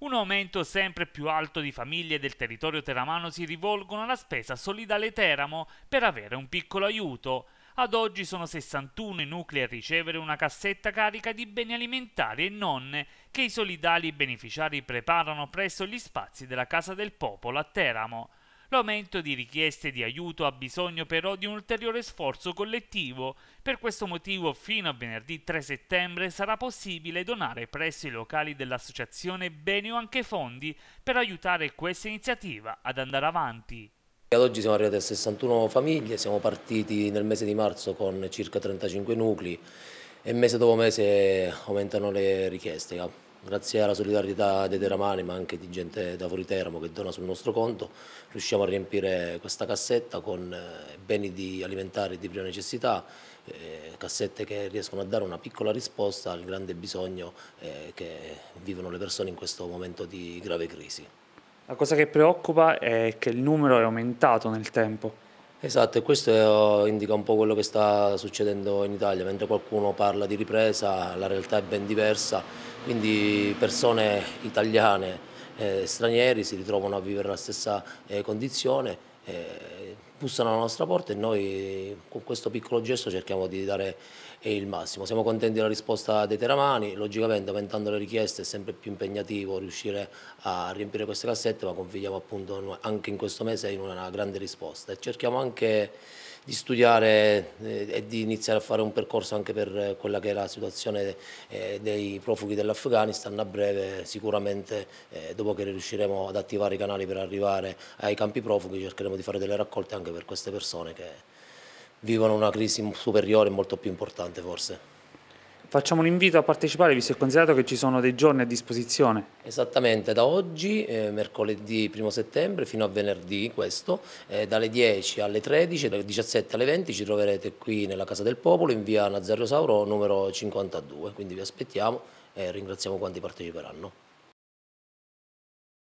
Un aumento sempre più alto di famiglie del territorio teramano si rivolgono alla spesa solidale Teramo per avere un piccolo aiuto. Ad oggi sono 61 i nuclei a ricevere una cassetta carica di beni alimentari e nonne che i solidali beneficiari preparano presso gli spazi della Casa del Popolo a Teramo. L'aumento di richieste di aiuto ha bisogno però di un ulteriore sforzo collettivo. Per questo motivo fino a venerdì 3 settembre sarà possibile donare presso i locali dell'associazione beni o anche fondi per aiutare questa iniziativa ad andare avanti. Ad oggi siamo arrivati a 61 famiglie, siamo partiti nel mese di marzo con circa 35 nuclei e mese dopo mese aumentano le richieste. Grazie alla solidarietà dei teramani ma anche di gente da fuori Teramo che dona sul nostro conto riusciamo a riempire questa cassetta con eh, beni alimentari di prima necessità, eh, cassette che riescono a dare una piccola risposta al grande bisogno eh, che vivono le persone in questo momento di grave crisi. La cosa che preoccupa è che il numero è aumentato nel tempo. Esatto, e questo eh, indica un po' quello che sta succedendo in Italia, mentre qualcuno parla di ripresa, la realtà è ben diversa, quindi persone italiane, eh, stranieri si ritrovano a vivere la stessa eh, condizione. Eh, bussano alla nostra porta e noi con questo piccolo gesto cerchiamo di dare eh, il massimo. Siamo contenti della risposta dei teramani, logicamente aumentando le richieste è sempre più impegnativo riuscire a riempire queste cassette, ma confidiamo appunto anche in questo mese in una grande risposta e cerchiamo anche di studiare eh, e di iniziare a fare un percorso anche per quella che è la situazione eh, dei profughi dell'Afghanistan a breve sicuramente dopo che riusciremo ad attivare i canali per arrivare ai campi profughi cercheremo di fare delle raccolte anche anche per queste persone che vivono una crisi superiore e molto più importante forse. Facciamo un invito a partecipare, visto e considerato che ci sono dei giorni a disposizione. Esattamente, da oggi, eh, mercoledì 1 settembre, fino a venerdì questo, eh, dalle 10 alle 13, dalle 17 alle 20 ci troverete qui nella Casa del Popolo in via Nazario Sauro numero 52, quindi vi aspettiamo e ringraziamo quanti parteciperanno.